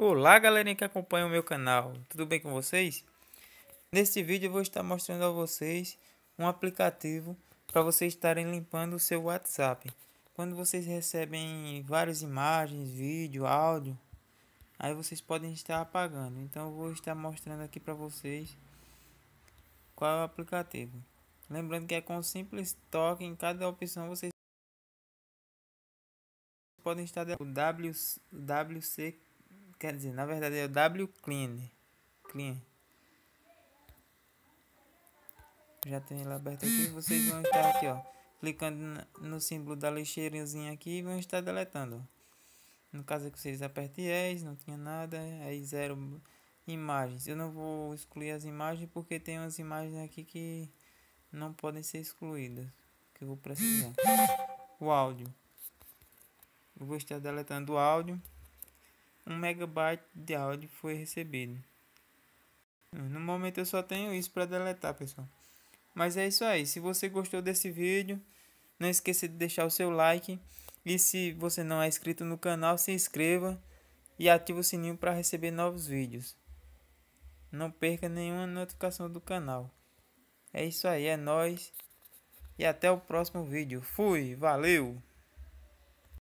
Olá galerinha que acompanha o meu canal, tudo bem com vocês? Neste vídeo eu vou estar mostrando a vocês um aplicativo para vocês estarem limpando o seu WhatsApp. Quando vocês recebem várias imagens, vídeo, áudio, aí vocês podem estar apagando. Então eu vou estar mostrando aqui para vocês qual é o aplicativo. Lembrando que é com um simples toque em cada opção vocês podem estar o WC Quer dizer, na verdade é o W Clean. clean Já tem ele aberto aqui. Vocês vão estar aqui, ó. Clicando no símbolo da lixeirinha aqui e vão estar deletando. No caso é que vocês apertem ES, não tinha nada. Aí zero imagens. Eu não vou excluir as imagens porque tem umas imagens aqui que não podem ser excluídas. Que eu vou precisar. O áudio. Eu vou estar deletando o áudio. 1 megabyte de áudio foi recebido. No momento eu só tenho isso para deletar, pessoal. Mas é isso aí. Se você gostou desse vídeo, não esqueça de deixar o seu like. E se você não é inscrito no canal, se inscreva e ative o sininho para receber novos vídeos. Não perca nenhuma notificação do canal. É isso aí, é nós. E até o próximo vídeo. Fui, valeu!